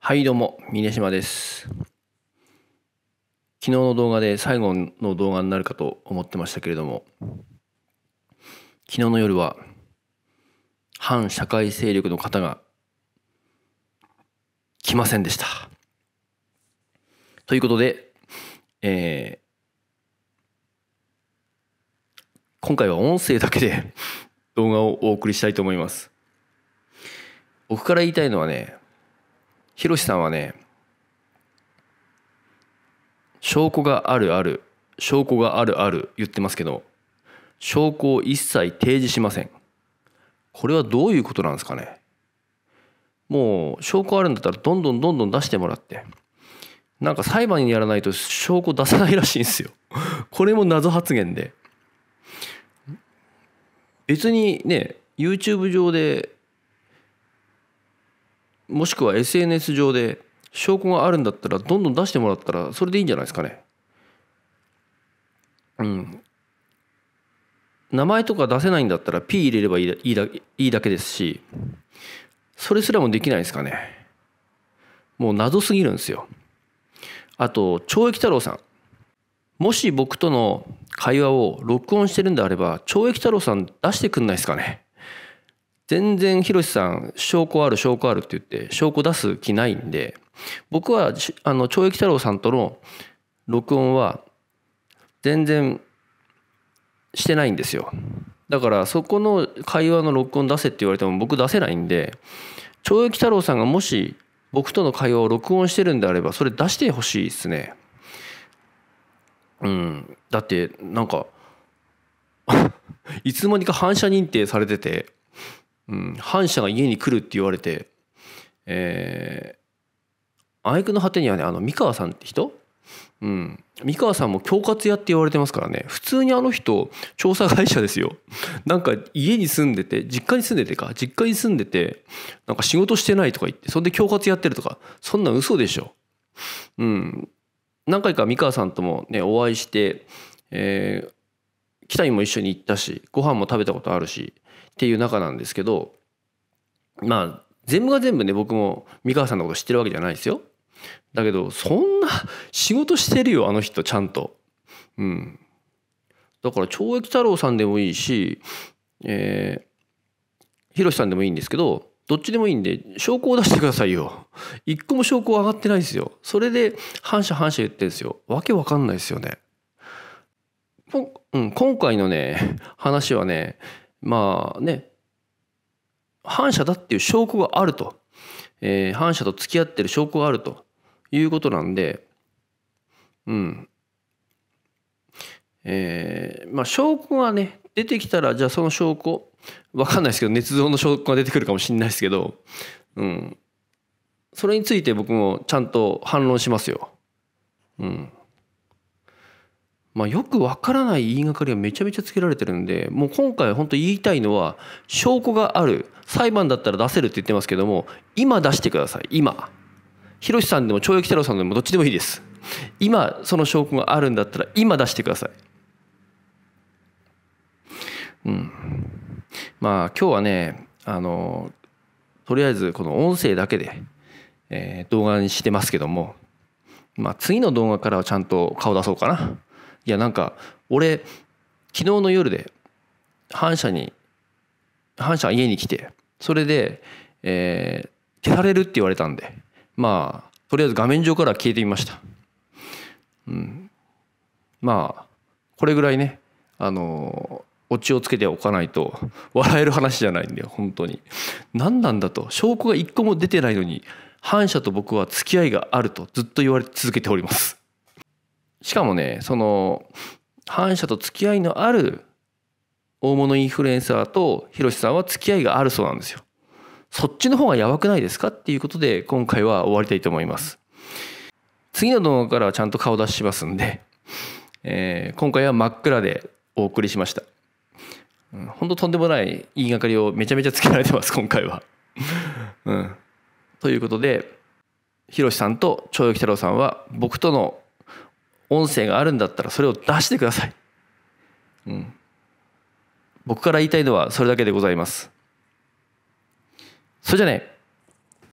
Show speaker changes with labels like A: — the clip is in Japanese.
A: はいどうも峰島です昨日の動画で最後の動画になるかと思ってましたけれども昨日の夜は反社会勢力の方が来ませんでしたということで、えー、今回は音声だけで 動画をお送りしたいと思います僕から言いたいのはねひろしさんはね証拠があるある証拠があるある言ってますけど証拠を一切提示しませんこれはどういうことなんですかねもう証拠あるんだったらどんどんどんどん出してもらってなんか裁判にやらないと証拠出さないらしいんですよこれも謎発言で別にね YouTube 上でもしくは SNS 上で証拠があるんだったらどんどん出してもらったらそれでいいんじゃないですかね。うん。名前とか出せないんだったら P 入れればいいだいいだけですしそれすらもできないですかね。もう謎すぎるんですよ。あと懲役太郎さん。もし僕との会話を録音してるんであれば懲役太郎さん出してくんないですかね。全然ヒロシさん証拠ある証拠あるって言って証拠出す気ないんで僕はあの懲役太郎さんとの録音は全然してないんですよだからそこの会話の録音出せって言われても僕出せないんで懲役太郎さんがもし僕との会話を録音してるんであればそれ出してほしいですねうんだってなんか いつの間にか反射認定されててうん、反社が家に来るって言われて、えー、あいくの果てにはねあの三河さんって人うん、三河さんも恐喝屋って言われてますからね普通にあの人調査会社ですよなんか家に住んでて実家に住んでてか実家に住んでてなんか仕事してないとか言ってそんで恐喝やってるとかそんなん嘘でしょうん何回か三河さんともねお会いして、えー、北にも一緒に行ったしご飯も食べたことあるしっていう中なんですけどまあ全部が全部ね僕も三河さんのこと知ってるわけじゃないですよだけどそんな仕事してるよあの人ちゃんとうんだから懲役太郎さんでもいいしえひろしさんでもいいんですけどどっちでもいいんで証拠を出してくださいよ一個も証拠上がってないですよそれで反射反射言ってんですよわけわかんないですよねうん、今回のね話はねまあね、反社だっていう証拠があると、えー、反社と付き合ってる証拠があるということなんで、うん。えー、まあ証拠がね、出てきたら、じゃあその証拠、わかんないですけど、捏造の証拠が出てくるかもしれないですけど、うん。それについて僕もちゃんと反論しますよ。うん。まあ、よくわからない言いがかりがめちゃめちゃつけられてるんでもう今回本当言いたいのは証拠がある裁判だったら出せるって言ってますけども今出してください今ひろしさんでも懲役太郎さんでもどっちでもいいです今その証拠があるんだったら今出してくださいうんまあ今日はねあのとりあえずこの音声だけで、えー、動画にしてますけどもまあ次の動画からはちゃんと顔出そうかな。いやなんか俺昨日の夜で反社に反社家に来てそれで、えー、消されるって言われたんでまあとりあえず画面上から消えてみました、うん、まあこれぐらいねあのオチをつけておかないと笑える話じゃないんだよ本当に何なんだと証拠が一個も出てないのに反社と僕は付き合いがあるとずっと言われ続けておりますしかもね、その、反社と付き合いのある大物インフルエンサーとヒロシさんは付き合いがあるそうなんですよ。そっちの方がやばくないですかっていうことで今回は終わりたいと思います。次の動画からはちゃんと顔出ししますんで、えー、今回は真っ暗でお送りしました。うん、ほんととんでもない言いがかりをめちゃめちゃつけられてます今回は。うん、ということでひろしさんと長与太郎さんは僕との音声があるんだったらそれを出してください、うん、僕から言いたいのはそれだけでございますそれじゃね